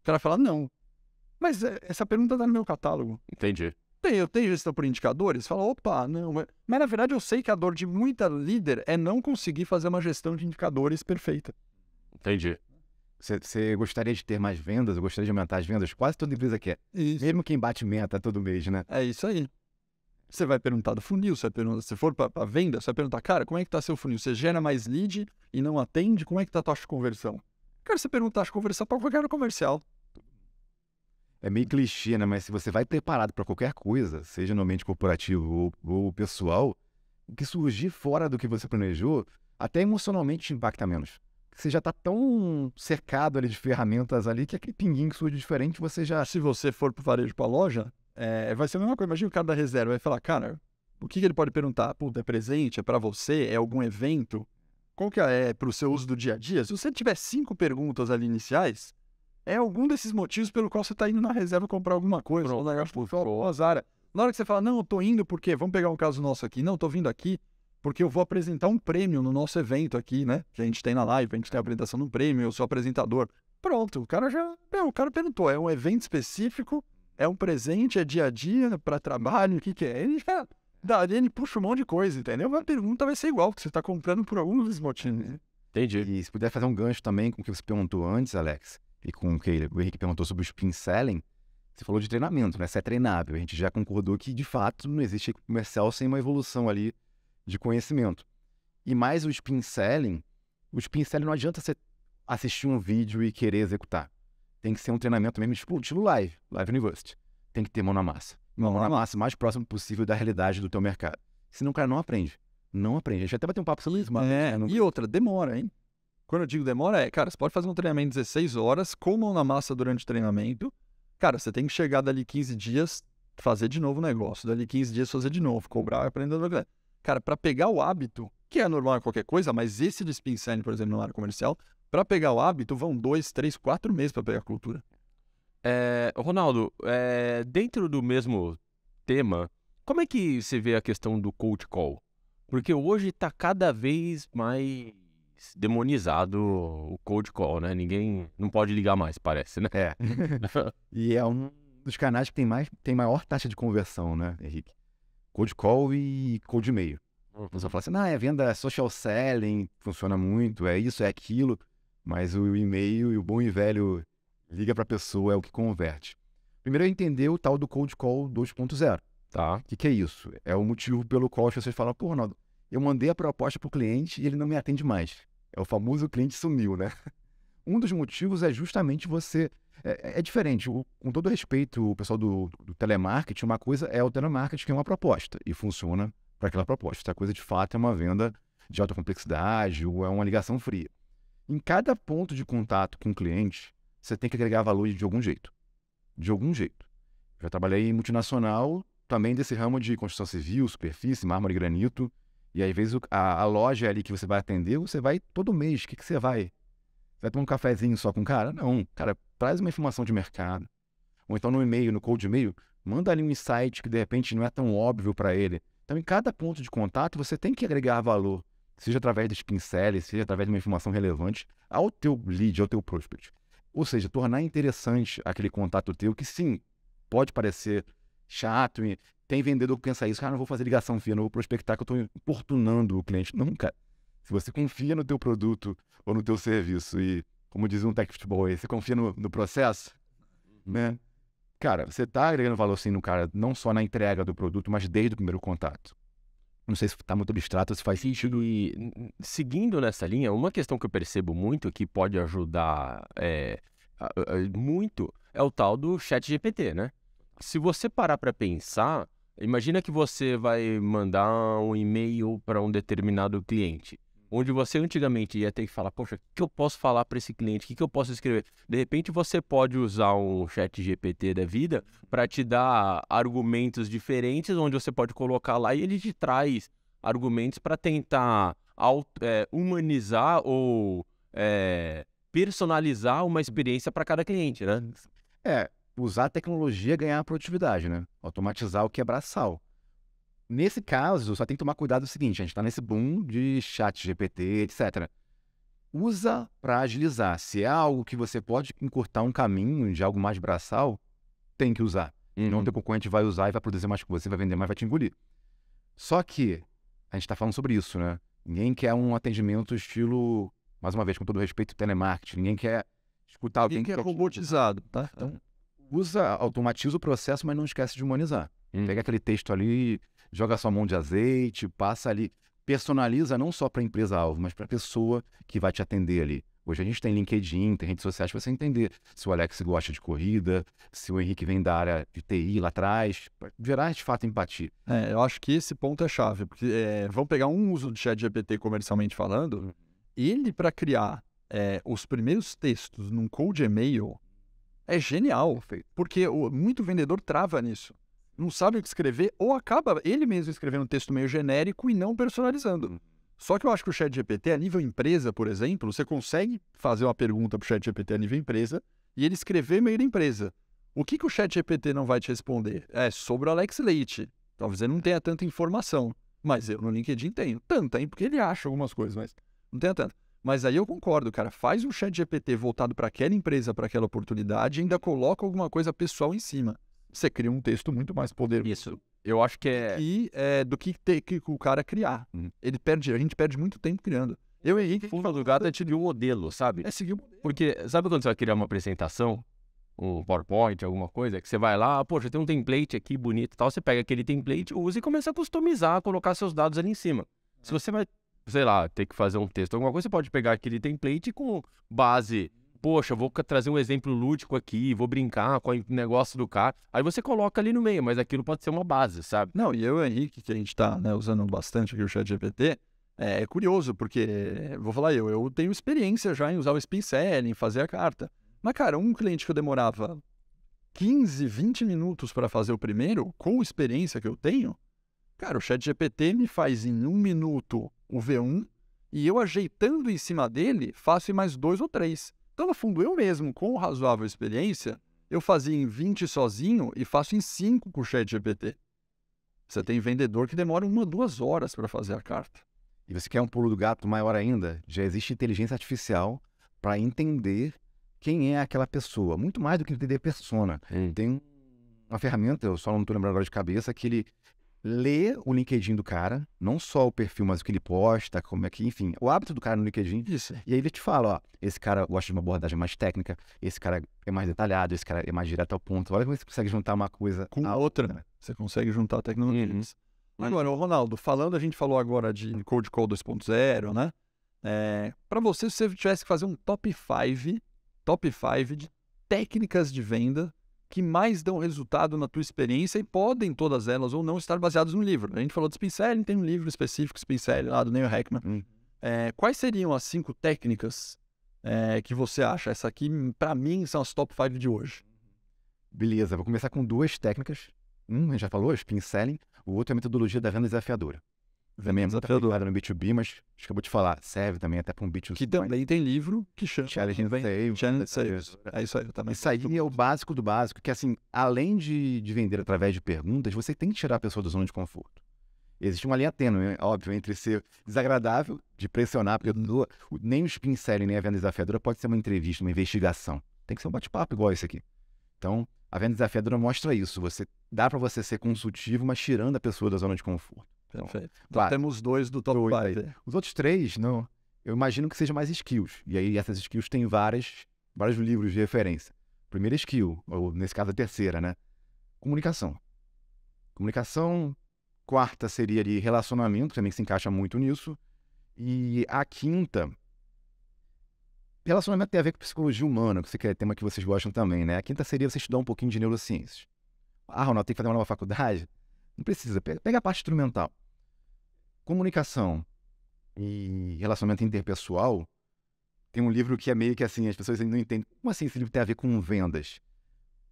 O cara fala, não. Mas eh, essa pergunta tá no meu catálogo. Entendi. Tem, eu tenho gestão por indicadores? Fala, opa, não. É. Mas na verdade eu sei que a dor de muita líder é não conseguir fazer uma gestão de indicadores perfeita. Entendi. Você gostaria de ter mais vendas? Eu gostaria de aumentar as vendas? Quase toda empresa quer. Isso. Mesmo quem bate meta todo mês, né? É isso aí. Você vai perguntar do funil, você pergunta, se for para venda, você vai perguntar, cara, como é que está seu funil? Você gera mais lead e não atende? Como é que está a taxa de conversão? Cara, você pergunta taxa de conversão para qualquer comercial. É meio clichê, né? Mas se você vai preparado para qualquer coisa, seja no ambiente corporativo ou, ou pessoal, o que surgir fora do que você planejou, até emocionalmente te impacta menos. Você já está tão cercado ali de ferramentas ali que é aquele pinguim que surge diferente, você já... Se você for para o varejo, para a loja, é, vai ser a mesma coisa. Imagina o cara da reserva vai falar, cara, o que, que ele pode perguntar? Puta, é presente? É para você? É algum evento? Qual que é, é para o seu uso do dia a dia? Se você tiver cinco perguntas ali iniciais, é algum desses motivos pelo qual você está indo na reserva comprar alguma coisa. Pronto, ou negócio, pô, azar. Na hora que você fala, não, eu tô indo porque, vamos pegar um caso nosso aqui, não, tô vindo aqui porque eu vou apresentar um prêmio no nosso evento aqui, né? Que a gente tem na live, a gente tem a apresentação de um prêmio, eu sou apresentador. Pronto, o cara já. É, o cara perguntou, é um evento específico é um presente, é dia a dia, para trabalho, o que, que é? Ele já, dali ele puxa um monte de coisa, entendeu? A pergunta vai ser igual, você está comprando por algum dos motivos. Né? Entendi. E se puder fazer um gancho também com o que você perguntou antes, Alex, e com o que o Henrique perguntou sobre o spin selling, você falou de treinamento, né? Se é treinável. A gente já concordou que, de fato, não existe comercial sem uma evolução ali de conhecimento. E mais o spin selling, o spin selling não adianta você assistir um vídeo e querer executar tem que ser um treinamento mesmo tipo, estilo live, live university. Tem que ter mão na massa. Mão na massa, mais próximo possível da realidade do teu mercado. Senão o cara não aprende. Não aprende. A gente até vai um papo sobre isso, mas... É, não... Né, e outra, demora, hein? Quando eu digo demora, é, cara, você pode fazer um treinamento 16 horas, com mão na massa durante o treinamento. Cara, você tem que chegar dali 15 dias, fazer de novo o negócio. Dali 15 dias, fazer de novo, cobrar e aprender. Cara, para pegar o hábito, que é normal em qualquer coisa, mas esse de spin por exemplo, no área comercial, para pegar o hábito, vão dois, três, quatro meses para pegar a cultura. É, Ronaldo, é, dentro do mesmo tema, como é que você vê a questão do cold call? Porque hoje está cada vez mais demonizado o cold call, né? Ninguém não pode ligar mais, parece, né? É. e é um dos canais que tem, mais, tem maior taxa de conversão, né, Henrique? Cold call e cold e-mail. Uhum. fala assim, ah, é venda social selling, funciona muito, é isso, é aquilo. Mas o e-mail e o bom e velho liga para a pessoa é o que converte. Primeiro é entender o tal do cold call 2.0. Tá. O que, que é isso? É o motivo pelo qual as pessoas falam, pô, Ronaldo, eu mandei a proposta para o cliente e ele não me atende mais. É o famoso cliente sumiu, né? Um dos motivos é justamente você. É, é, é diferente. O, com todo respeito, o pessoal do, do, telemarketing, uma coisa é o telemarketing, que é uma proposta e funciona para aquela proposta. A coisa de fato é uma venda de alta complexidade ou é uma ligação fria. Em cada ponto de contato com o cliente, você tem que agregar valor de algum jeito. De algum jeito. Já trabalhei em multinacional, também desse ramo de construção civil, superfície, mármore e granito. E às vezes a, a loja ali que você vai atender, você vai todo mês. O que, que você vai? Você vai tomar um cafezinho só com o cara? Não. Cara, traz uma informação de mercado. Ou então no e-mail, no cold e-mail, manda ali um insight que de repente não é tão óbvio para ele. Então, em cada ponto de contato, você tem que agregar valor seja através dos pinceles, seja através de uma informação relevante ao teu lead, ao teu prospect. Ou seja, tornar interessante aquele contato teu que sim, pode parecer chato e tem vendedor que pensa isso, cara, ah, não vou fazer ligação fria, não vou prospectar que eu estou importunando o cliente. Nunca. Se você confia no teu produto ou no teu serviço e, como diz um tech futebol aí, você confia no, no processo, uhum. né? Cara, você está agregando valor sim no cara, não só na entrega do produto, mas desde o primeiro contato. Não sei se está muito abstrato, se faz sentido. E, seguindo nessa linha, uma questão que eu percebo muito que pode ajudar é, muito é o tal do chat GPT, né? Se você parar para pensar, imagina que você vai mandar um e-mail para um determinado cliente onde você antigamente ia ter que falar, poxa, o que eu posso falar para esse cliente? O que, que eu posso escrever? De repente você pode usar um chat GPT da vida para te dar argumentos diferentes, onde você pode colocar lá e ele te traz argumentos para tentar é, humanizar ou é, personalizar uma experiência para cada cliente, né? É, usar a tecnologia é ganhar produtividade, né? Automatizar o é sal. Nesse caso, só tem que tomar cuidado do seguinte, a gente está nesse boom de chat GPT, etc. Usa para agilizar. Se é algo que você pode encurtar um caminho de algo mais braçal, tem que usar. Uhum. Não o concorrente vai usar e vai produzir mais que você, vai vender mais, vai te engolir. Só que a gente está falando sobre isso, né? Ninguém quer um atendimento estilo, mais uma vez, com todo respeito, telemarketing. Ninguém quer escutar alguém Ninguém que é robotizado, tá? É. Então, usa, automatiza o processo, mas não esquece de humanizar. Pega uhum. aquele texto ali joga sua mão de azeite, passa ali, personaliza não só para a empresa-alvo, mas para a pessoa que vai te atender ali. Hoje a gente tem LinkedIn, tem redes sociais para você entender se o Alex gosta de corrida, se o Henrique vem da área de TI lá atrás, gerar de fato empatia. É, eu acho que esse ponto é chave, porque é, vamos pegar um uso do chat GPT comercialmente falando, ele para criar é, os primeiros textos num cold e-mail é genial, porque o, muito vendedor trava nisso não sabe o que escrever ou acaba ele mesmo escrevendo um texto meio genérico e não personalizando. Uhum. Só que eu acho que o Chat GPT, a nível empresa, por exemplo, você consegue fazer uma pergunta para o Chat GPT a nível empresa e ele escrever meio da empresa. O que, que o Chat GPT não vai te responder? É sobre o Alex Leite. Talvez ele não tenha tanta informação, mas eu no LinkedIn tenho. Tanta, hein? Porque ele acha algumas coisas, mas não tenha tanto. Mas aí eu concordo, cara. Faz um Chat GPT voltado para aquela empresa, para aquela oportunidade e ainda coloca alguma coisa pessoal em cima você cria um texto muito mais poderoso. Isso. Eu acho que é. E é, do que ter que o cara criar. Uhum. Ele perde, a gente perde muito tempo criando. Eu e Henrique fomos do gato é seguir o modelo, sabe? É seguir o modelo. Porque sabe quando você vai criar uma apresentação, um PowerPoint, alguma coisa, que você vai lá, ah, poxa, tem um template aqui bonito e tal, você pega aquele template, usa e começa a customizar, colocar seus dados ali em cima. Se é. você vai, sei lá, ter que fazer um texto, alguma coisa, você pode pegar aquele template com base poxa, vou trazer um exemplo lúdico aqui, vou brincar com o negócio do cara. Aí você coloca ali no meio, mas aquilo pode ser uma base, sabe? Não, e eu, Henrique, que a gente está né, usando bastante aqui o chat GPT, é, é, curioso, porque, é, vou falar eu, eu tenho experiência já em usar o Spin em fazer a carta. Mas, cara, um cliente que eu demorava 15, 20 minutos para fazer o primeiro, com a experiência que eu tenho, cara, o chat GPT me faz em um minuto o V1 e eu ajeitando em cima dele, faço em mais dois ou três. Então, no fundo, eu mesmo, com razoável experiência, eu fazia em 20 sozinho e faço em 5 com o chat GPT. Você tem vendedor que demora uma, duas horas para fazer a carta. E você quer um pulo do gato maior ainda? Já existe inteligência artificial para entender quem é aquela pessoa. Muito mais do que entender persona. Tem uma ferramenta, eu só não estou lembrando agora de cabeça, que ele, ler o LinkedIn do cara, não só o perfil, mas o que ele posta, como é que, enfim, o hábito do cara no LinkedIn. Isso. E aí ele te fala, ó, esse cara gosta de uma abordagem mais técnica, esse cara é mais detalhado, esse cara é mais direto ao ponto. Olha como você consegue juntar uma coisa com a outra. Né? Você consegue juntar tecnologias. Uhum. Agora, Ronaldo, falando, a gente falou agora de Code Call 2.0, né? É, para você, se você tivesse que fazer um top 5, top 5 de técnicas de venda que mais dão resultado na tua experiência e podem todas elas ou não estar baseadas no livro. A gente falou do Spin tem um livro específico, Spin lá do Neil Heckman. Hum. É, quais seriam as cinco técnicas é, que você acha? Essa aqui, para mim, são as top five de hoje. Beleza, vou começar com duas técnicas. Um, a gente já falou, Spin O outro é a metodologia da venda desafiadora também é muito apelado né, no B2B, mas acho que eu vou te falar, serve também até para um b 2 b Que também tem livro que chama. Challenge Save. Challenge Save. É isso aí eu também. Isso aí é o básico do básico, que assim, além de, de vender através de perguntas, você tem que tirar a pessoa da zona de conforto. Existe uma linha tênue, é óbvio, entre ser desagradável, de pressionar, porque uhum. nem o spin selling, nem a venda desafiadora pode ser uma entrevista, uma investigação. Tem que ser um bate-papo igual esse aqui. Então, a venda desafiadora mostra isso. Você dá para você ser consultivo, mas tirando a pessoa da zona de conforto. Então, Perfeito. Então, Temos dois do top 5. É. Os outros três, não. Eu imagino que seja mais skills. E aí essas skills têm várias, vários livros de referência. Primeira skill, ou nesse caso a terceira, né? Comunicação. Comunicação, quarta seria de relacionamento, também se encaixa muito nisso. E a quinta, relacionamento tem a ver com psicologia humana, que é tema que vocês gostam também, né? A quinta seria você estudar um pouquinho de neurociências. Ah, Ronaldo, tem que fazer uma nova faculdade? Não precisa. Pega, pega a parte instrumental. Comunicação e relacionamento interpessoal. Tem um livro que é meio que assim, as pessoas não entendem. Como assim esse livro tem a ver com vendas?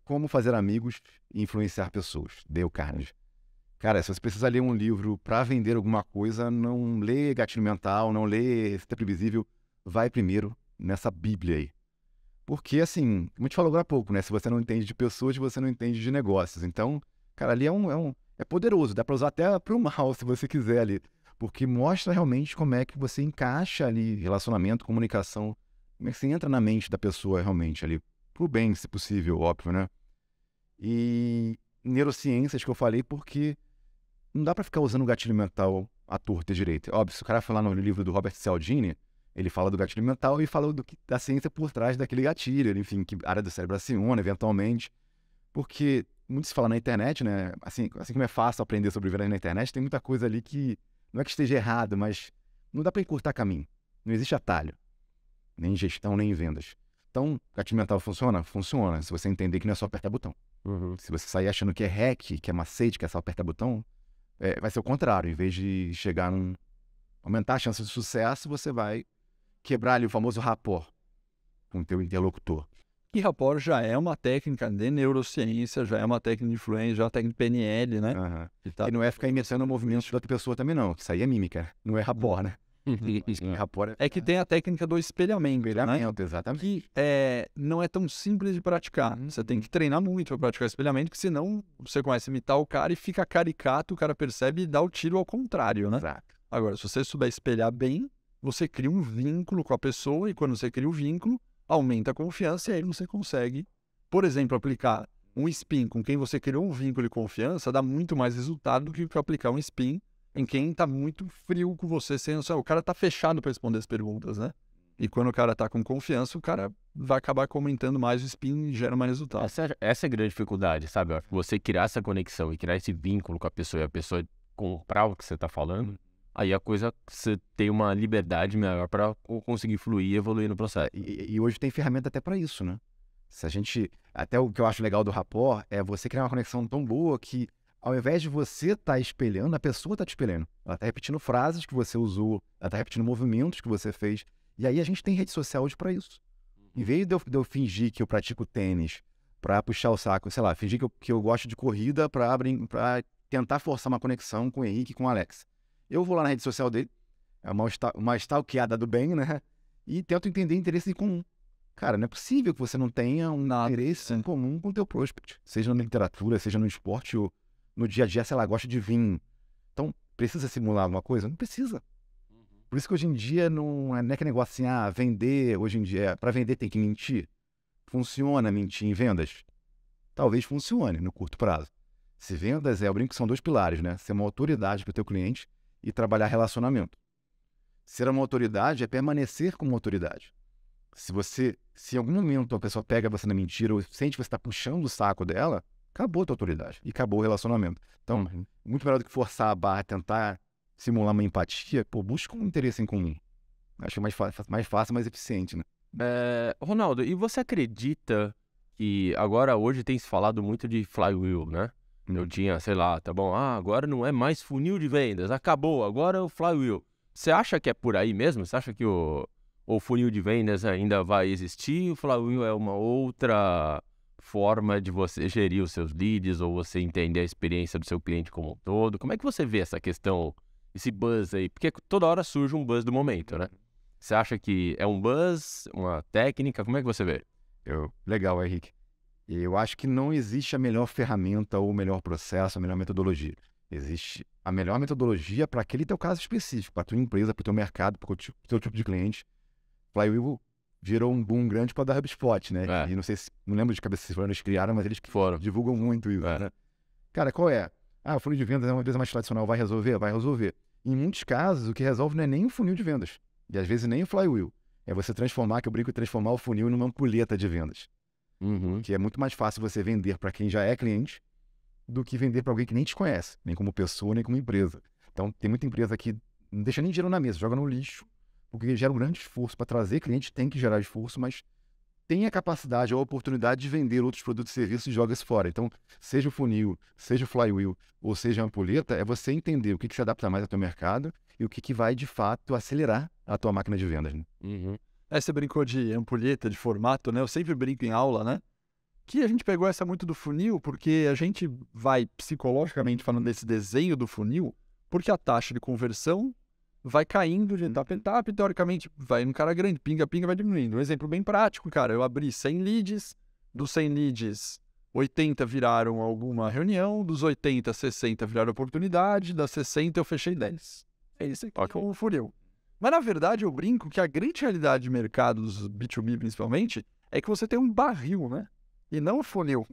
Como fazer amigos e influenciar pessoas. Deu carne. Cara, se você precisa ler um livro para vender alguma coisa, não lê Gatilho Mental, não lê Receita Previsível. Vai primeiro nessa Bíblia aí. Porque, assim, como a gente falou agora há pouco, né? Se você não entende de pessoas, você não entende de negócios. Então, cara, ali é um, é um, é poderoso, dá para usar até para o mal se você quiser ali, porque mostra realmente como é que você encaixa ali relacionamento, comunicação, como é que você entra na mente da pessoa realmente ali, para o bem, se possível, óbvio, né? E neurociências que eu falei porque não dá para ficar usando o gatilho mental à torta e direita. Óbvio, se o cara falar no livro do Robert Cialdini, ele fala do gatilho mental e fala do que, da ciência por trás daquele gatilho, enfim, que área do cérebro aciona eventualmente, porque muito se fala na internet, né? Assim, assim como é fácil aprender sobre vendas na internet, tem muita coisa ali que não é que esteja errado, mas não dá para encurtar caminho. Não existe atalho. Nem gestão, nem vendas. Então, gatilho mental funciona? Funciona. Se você entender que não é só apertar botão. Uhum. Se você sair achando que é hack, que é macete, que é só apertar botão, é, vai ser o contrário. Em vez de chegar num. aumentar a chance de sucesso, você vai quebrar ali o famoso rapport com o teu interlocutor que rapport já é uma técnica de neurociência, já é uma técnica de influência, já é uma técnica de PNL, né? Uhum. E, tá... e, não é ficar imersando o movimento da outra pessoa também, não. Isso aí é mímica, não é rapport, né? Uhum. Uhum. rapport é... é que tem a técnica do espelhamento. Né? Espelhamento, né? exatamente. Que é, não é tão simples de praticar. Uhum. Você tem que treinar muito para praticar espelhamento, porque senão você começa a imitar o cara e fica caricato, o cara percebe e dá o tiro ao contrário, né? Exato. Agora, se você souber espelhar bem, você cria um vínculo com a pessoa e quando você cria o um vínculo, aumenta a confiança e aí você consegue, por exemplo, aplicar um spin com quem você criou um vínculo de confiança, dá muito mais resultado do que aplicar um spin em quem está muito frio com você, o cara está fechado para responder as perguntas, né? E quando o cara está com confiança, o cara vai acabar comentando mais o spin e gera mais resultado. Essa, essa é a grande dificuldade, sabe? Você criar essa conexão e criar esse vínculo com a pessoa e a pessoa comprar o que você está falando, aí a coisa você tem uma liberdade maior para conseguir fluir e evoluir no processo. E, e hoje tem ferramenta até para isso, né? Se a gente. Até o que eu acho legal do rapport é você criar uma conexão tão boa que, ao invés de você estar tá espelhando, a pessoa está te espelhando. Ela está repetindo frases que você usou, ela está repetindo movimentos que você fez. E aí a gente tem rede social hoje para isso. Em uhum. vez de eu, de eu, fingir que eu pratico tênis para puxar o saco, sei lá, fingir que eu, que eu gosto de corrida para tentar forçar uma conexão com o Henrique e com o Alex. Eu vou lá na rede social dele, é uma, uma stalkeada do bem, né? E tento entender interesse em comum. Cara, não é possível que você não tenha um Nada. interesse em é. comum com o teu prospect. Seja na literatura, seja no esporte, ou no dia a dia, se ela gosta de vinho. Então, precisa simular alguma coisa? Não precisa. Uhum. Por isso que hoje em dia não é, não é que negócio assim, ah, vender, hoje em dia, é, para vender tem que mentir. Funciona mentir em vendas? Talvez funcione no curto prazo. Se vendas é, eu brinco que são dois pilares, né? Ser uma autoridade para o teu cliente e trabalhar relacionamento. Ser uma autoridade é permanecer como autoridade. Se você, se em algum momento a pessoa pega você na mentira ou sente que você está puxando o saco dela, acabou a tua autoridade e acabou o relacionamento. Então, uhum. muito melhor do que forçar a barra, tentar simular uma empatia, pô, busca um interesse em comum. Acho mais, mais fácil, mais eficiente, né? É, Ronaldo, e você acredita que agora hoje tem se falado muito de flywheel, né? Eu tinha, sei lá, tá bom, ah, agora não é mais funil de vendas, acabou, agora é o flywheel. Você acha que é por aí mesmo? Você acha que o, o funil de vendas ainda vai existir? O flywheel é uma outra forma de você gerir os seus leads ou você entender a experiência do seu cliente como um todo? Como é que você vê essa questão, esse buzz aí? Porque toda hora surge um buzz do momento, né? Você acha que é um buzz, uma técnica? Como é que você vê? Eu, legal, Henrique. Eu acho que não existe a melhor ferramenta ou o melhor processo, a melhor metodologia. Existe a melhor metodologia para aquele teu caso específico, para a tua empresa, para o teu mercado, para o teu tipo de cliente. Flywheel virou um boom grande para da HubSpot, né? É. E não sei se, não lembro de cabeça se foram eles criaram, mas eles foram. divulgam muito isso, é. né? Cara, qual é? Ah, o funil de vendas é uma empresa mais tradicional, vai resolver? Vai resolver. Em muitos casos, o que resolve não é nem o funil de vendas, e às vezes nem o flywheel. É você transformar, que eu brinco, transformar o funil numa ampulheta de vendas. Uhum. Que é muito mais fácil você vender para quem já é cliente do que vender para alguém que nem te conhece, nem como pessoa, nem como empresa. Então, tem muita empresa que não deixa nem dinheiro na mesa, joga no lixo, porque gera um grande esforço para trazer cliente, tem que gerar esforço, mas tem a capacidade ou a oportunidade de vender outros produtos e serviços e joga isso fora. Então, seja o funil, seja o flywheel, ou seja a ampulheta, é você entender o que, que se adapta mais ao teu mercado e o que, que vai, de fato, acelerar a tua máquina de vendas. Né? Uhum. Aí é, você brincou de ampulheta, de formato, né? Eu sempre brinco em aula, né? Que a gente pegou essa muito do funil, porque a gente vai psicologicamente falando desse desenho do funil, porque a taxa de conversão vai caindo de uhum. etapa em etapa, e teoricamente vai no cara grande, pinga-pinga vai diminuindo. Um exemplo bem prático, cara, eu abri 100 leads, dos 100 leads, 80 viraram alguma reunião, dos 80, 60 viraram oportunidade, das 60 eu fechei 10. É isso aqui, okay. o funil. Mas na verdade eu brinco que a grande realidade de mercados B2B principalmente é que você tem um barril, né? E não um funil.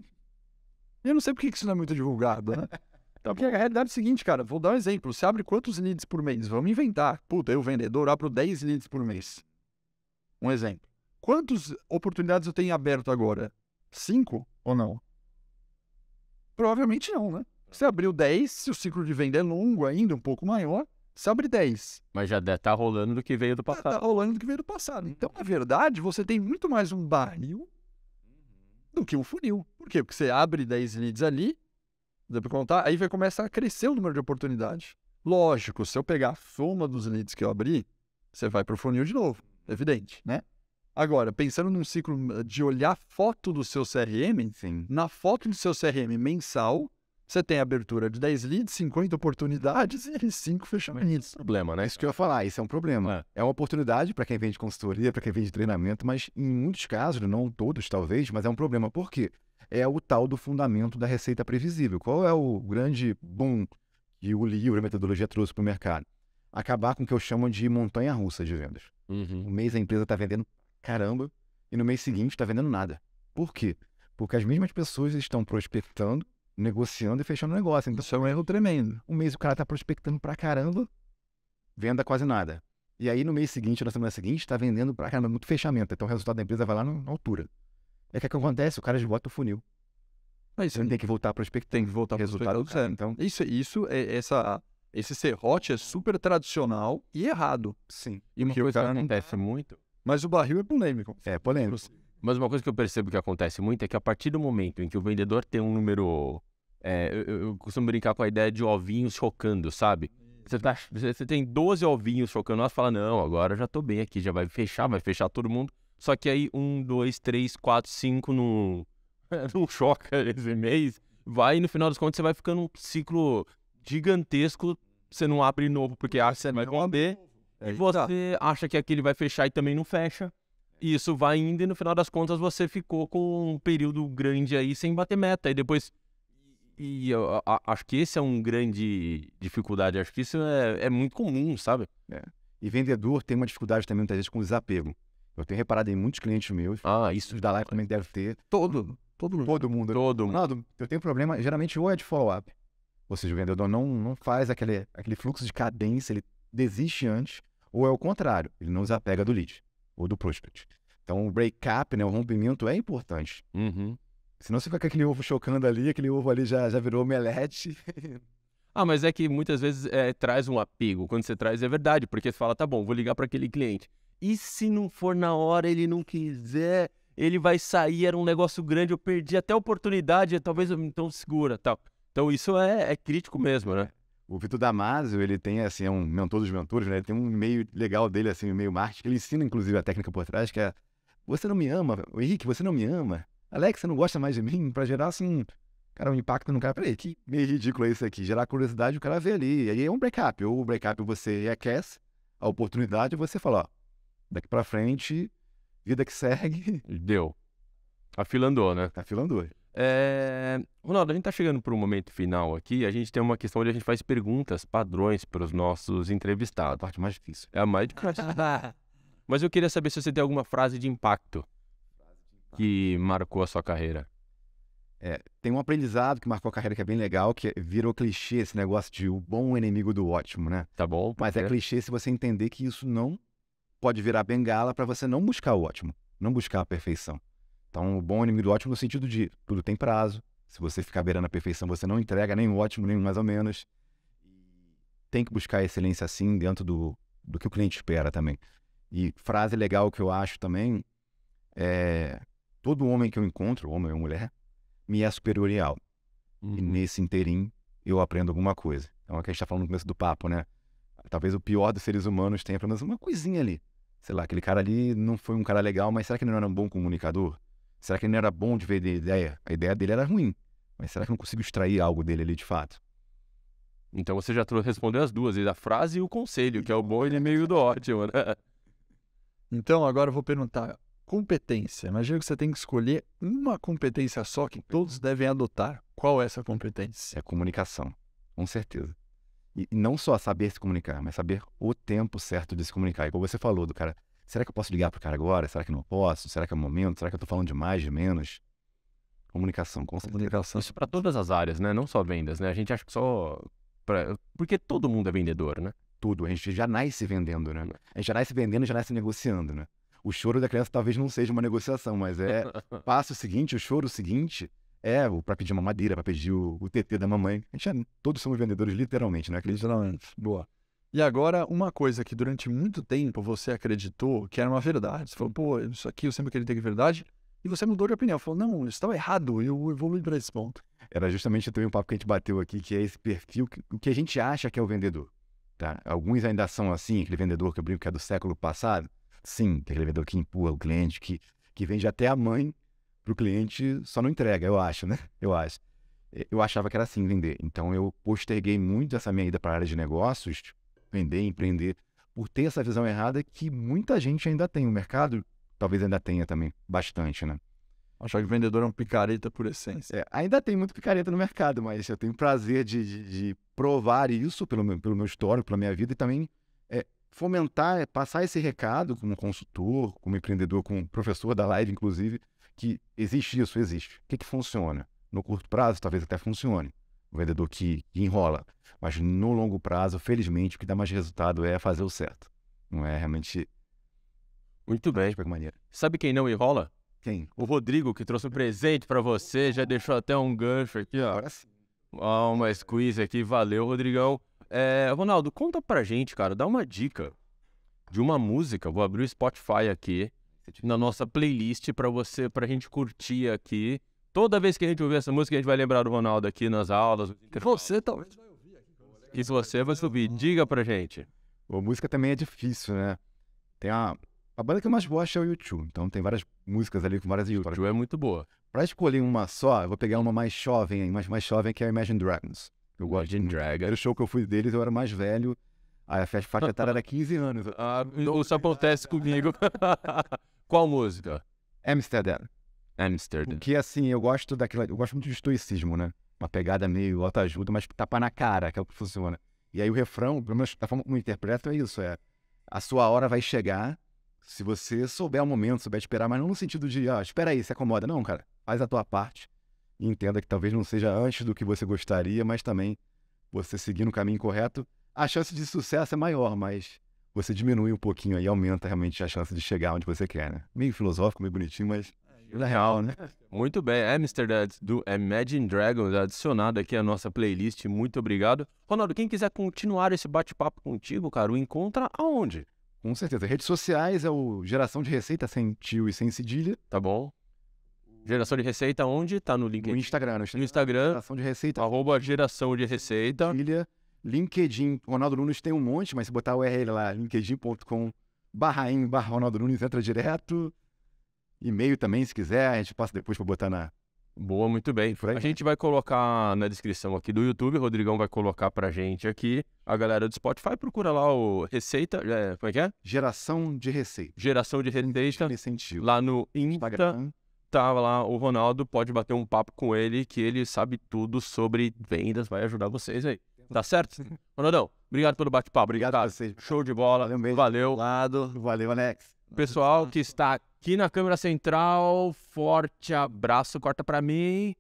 Eu não sei por que isso não é muito divulgado, né? Tá Porque a realidade é o seguinte, cara, vou dar um exemplo. Você abre quantos leads por mês? Vamos inventar. Puta, eu vendedor abro 10 leads por mês. Um exemplo. Quantas oportunidades eu tenho aberto agora? Cinco ou não? Provavelmente não, né? Você abriu 10, se o ciclo de venda é longo ainda, um pouco maior, sobre 10. Mas já tá rolando do que veio do passado. Está rolando do que veio do passado. Então, na verdade, você tem muito mais um barril uhum. do que um funil. Por quê? Porque você abre 10 leads ali, dá para contar, aí vai começar a crescer o número de oportunidades. Lógico, se eu pegar a soma dos leads que eu abri, você vai para o funil de novo. Uhum. Evidente, né? Agora, pensando num ciclo eh, de olhar foto do seu CRM, Sim. na foto do seu CRM mensal, você tem abertura de 10 leads, 50 oportunidades e 5 fechamentos. É problema, né? Isso que eu ia falar, isso é um problema. É, é uma oportunidade para quem vende consultoria, para quem vende treinamento, mas em muitos casos, não todos talvez, mas é um problema. Por quê? É o tal do fundamento da receita previsível. Qual é o grande boom que o livro, a metodologia trouxe para o mercado? Acabar com o que eu chamo de montanha russa de vendas. Uhum. Um mês a empresa está vendendo caramba e no mês seguinte está vendendo nada. Por quê? Porque as mesmas pessoas estão prospectando negociando e fechando o negócio. Então, isso é um é erro tremendo. Um mês o cara tá prospectando pra caramba, venda quase nada. E aí, no mês seguinte, na semana seguinte, tá vendendo pra caramba, muito fechamento. Então, o resultado da empresa vai lá na altura. É que o que acontece? O cara esgota o funil. mas isso. Você é tem que voltar prospectando. Tem que voltar para resultado cara, então Isso, isso é, essa, esse serrote é super tradicional e errado. Sim. E uma coisa que acontece é. muito. Mas o barril é polêmico. É polêmico. Mas uma coisa que eu percebo que acontece muito é que a partir do momento em que o vendedor tem um número. É, eu, eu, costumo brincar com a ideia de ovinhos chocando, sabe? Você, tá, você tem 12 ovinhos chocando, nós fala, não, agora já tô bem aqui, já vai fechar, vai fechar todo mundo. Só que aí um, dois, três, quatro, cinco não, não choca esse mês. Vai e no final dos contos você vai ficando um ciclo gigantesco. Você não abre novo porque acha que você vai vender. E é, então. você acha que aquele vai fechar e também não fecha. E isso vai indo e no final das contas você ficou com um período grande aí sem bater meta. E depois. E eu, a, acho que esse é um grande dificuldade. Acho que isso é, é muito comum, sabe? É. E vendedor tem uma dificuldade também, muitas vezes, com desapego. Eu tenho reparado em muitos clientes meus. Ah, isso. Os da live também deve ter. Todo. Todo mundo. Todo mundo. Todo mundo. eu tenho problema, geralmente, ou é de follow-up. Ou seja, o vendedor não, não faz aquele, aquele fluxo de cadência, ele desiste antes. Ou é o contrário, ele não desapega do lead ou do prospect. Então, o breakup, né, o rompimento é importante. Uhum. Senão você fica com aquele ovo chocando ali, aquele ovo ali já, já virou omelete. ah, mas é que muitas vezes é, traz um apego. Quando você traz, é verdade, porque você fala, tá bom, vou ligar para aquele cliente. E se não for na hora, ele não quiser, ele vai sair, era um negócio grande, eu perdi até a oportunidade, talvez eu então segura tal. Então isso é, é crítico mesmo, né? O Vitor Damasio, ele tem, assim, é um mentor dos mentores, né? Ele tem um meio legal dele, assim, um meio marketing. Ele ensina, inclusive, a técnica por trás, que é... Você não me ama, Henrique, você não me ama. Alex, você não gosta mais de mim? Pra gerar, assim, cara, um impacto no cara. Peraí, que meio ridículo é isso aqui. Gerar curiosidade, o cara vê ali. E aí é um break-up. Ou o break-up você aquece a oportunidade, você fala, ó, daqui pra frente, vida que segue. Deu. A né? A é... Ronaldo, a gente está chegando para um momento final aqui. A gente tem uma questão onde a gente faz perguntas padrões para os nossos entrevistados. A parte mais difícil. É a mais difícil. Mas eu queria saber se você tem alguma frase de impacto que marcou a sua carreira. É, tem um aprendizado que marcou a carreira que é bem legal, que virou clichê esse negócio de o bom inimigo do ótimo, né? Tá bom. Mas é, é clichê se você entender que isso não pode virar bengala para você não buscar o ótimo, não buscar a perfeição. Então, o bom inimigo do ótimo no sentido de tudo tem prazo. Se você ficar beirando a perfeição, você não entrega nem o ótimo, nem o mais ou menos. Tem que buscar a excelência assim dentro do, do que o cliente espera também. E frase legal que eu acho também é: todo homem que eu encontro, homem ou mulher, me é superiorial. Uhum. E nesse inteirinho eu aprendo alguma coisa. Então, é o que a gente está falando no começo do papo, né? Talvez o pior dos seres humanos tenha pelo menos uma coisinha ali. Sei lá, aquele cara ali não foi um cara legal, mas será que ele não era um bom comunicador? Será que ele não era bom de vender ideia? A ideia dele era ruim, mas será que eu não consigo extrair algo dele ali de fato? Então você já respondeu as duas, a frase e o conselho, que é o bom é meio do ótimo, né? Então agora eu vou perguntar, competência. Imagina que você tem que escolher uma competência só que todos devem adotar. Qual é essa competência? É comunicação, com certeza. E não só saber se comunicar, mas saber o tempo certo de se comunicar. E como você falou, do cara Será que eu posso ligar pro cara agora? Será que não posso? Será que é o momento? Será que eu tô falando demais, de menos? Comunicação, com Comunicação. Isso para todas as áreas, né? Não só vendas, né? A gente acha que só. Pra... Porque todo mundo é vendedor, né? Tudo. A gente já nasce vendendo, né? A gente já nasce vendendo, já nasce negociando, né? O choro da criança talvez não seja uma negociação, mas é. Passo seguinte, o choro seguinte é para pedir uma madeira, para pedir o, o TT da mamãe. A gente já, é, todos somos vendedores, literalmente, né? Literalmente. Boa. E agora, uma coisa que durante muito tempo você acreditou que era uma verdade. Você falou, pô, isso aqui eu sempre acreditei que é verdade. E você mudou de opinião. Falou, não, isso estava tá errado, eu evolui para esse ponto. Era justamente também um papo que a gente bateu aqui, que é esse perfil, que, o que a gente acha que é o vendedor. Tá? Alguns ainda são assim, aquele vendedor que eu brinco que é do século passado. Sim, aquele vendedor que empurra o cliente, que, que vende até a mãe para o cliente, só não entrega, eu acho, né? Eu acho. Eu achava que era assim vender. Então eu posterguei muito essa minha ida para a área de negócios vender, empreender, por ter essa visão errada que muita gente ainda tem. O mercado talvez ainda tenha também bastante, né? Achar que vendedor é um picareta por essência. É, ainda tem muito picareta no mercado, mas eu tenho prazer de, de, de provar isso pelo meu, pelo meu histórico, pela minha vida e também é, fomentar, é, passar esse recado como consultor, como empreendedor, como professor da live, inclusive, que existe isso, existe. O que, que funciona? No curto prazo, talvez até funcione o vendedor que, que enrola. Mas no longo prazo, felizmente, o que dá mais resultado é fazer o certo. Não é realmente. Muito bem. Maneira. Sabe quem não enrola? Quem? O Rodrigo, que trouxe um presente para você, já deixou até um gancho aqui, ó. Agora sim. Ó, uma squeeze aqui. Valeu, Rodrigão. É, Ronaldo, conta pra gente, cara, dá uma dica de uma música. Vou abrir o Spotify aqui na nossa playlist para você, pra gente curtir aqui Toda vez que a gente ouvir essa música, a gente vai lembrar do Ronaldo aqui nas aulas. Você talvez vai ouvir aqui. E você vai subir. Diga pra gente. A música também é difícil, né? Tem a, a banda que eu mais gosto é o YouTube. Então tem várias músicas ali com várias histórias. YouTube é muito boa. Pra escolher uma só, eu vou pegar uma mais jovem, mais, mais jovem, que é a Imagine Dragons. Eu gosto de Dragons. Era o show que eu fui deles, eu era mais velho. Aí a festa faixa etária era 15 anos. Ah, isso acontece comigo. Qual música? Amsterdã. Amsterdã. que assim, eu gosto daquela. Eu gosto muito de estoicismo, né? Uma pegada meio autoajuda, mas tapa na cara, que é o que funciona. E aí o refrão, pelo menos da forma como eu interpreto, é isso: é a sua hora vai chegar se você souber o momento, souber esperar, mas não no sentido de, ó, ah, espera aí, se acomoda. Não, cara, faz a tua parte e entenda que talvez não seja antes do que você gostaria, mas também você seguindo o caminho correto, a chance de sucesso é maior, mas você diminui um pouquinho aí, aumenta realmente a chance de chegar onde você quer, né? Meio filosófico, meio bonitinho, mas Vida real, né? Muito bem, é Amsterdã do Imagine Dragons adicionado aqui à nossa playlist. Muito obrigado. Ronaldo, quem quiser continuar esse bate-papo contigo, cara, o encontra aonde? Com certeza. Redes sociais é o Geração de Receita Sem Tio e Sem Cedilha. Tá bom. Geração de Receita onde? Tá no LinkedIn. No Instagram. No Instagram. No Instagram geração de Receita. Arroba Geração de Receita. Cedilha. LinkedIn. Ronaldo Nunes tem um monte, mas se botar o URL lá, linkedin.com barra em barra Ronaldo Nunes, entra direto e-mail também, se quiser, a gente passa depois para botar na. Boa, muito bem. Aí, a né? gente vai colocar na descrição aqui do YouTube, o Rodrigão vai colocar pra gente aqui. A galera do Spotify procura lá o Receita. É, como é que é? Geração de Receita. Geração de Receita. Incentivo. Lá no Insta. Instagram tá lá o Ronaldo, pode bater um papo com ele, que ele sabe tudo sobre vendas, vai ajudar vocês aí. Tá certo? Ronaldão, obrigado pelo bate-papo. Obrigado tá? a vocês. Show de bola. Valeu, um beijo. Valeu. Lado. Valeu, Alex. Pessoal que está aqui na câmera central, forte abraço, corta para mim.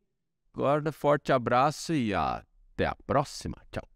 Guarda, forte abraço e até a próxima. Tchau.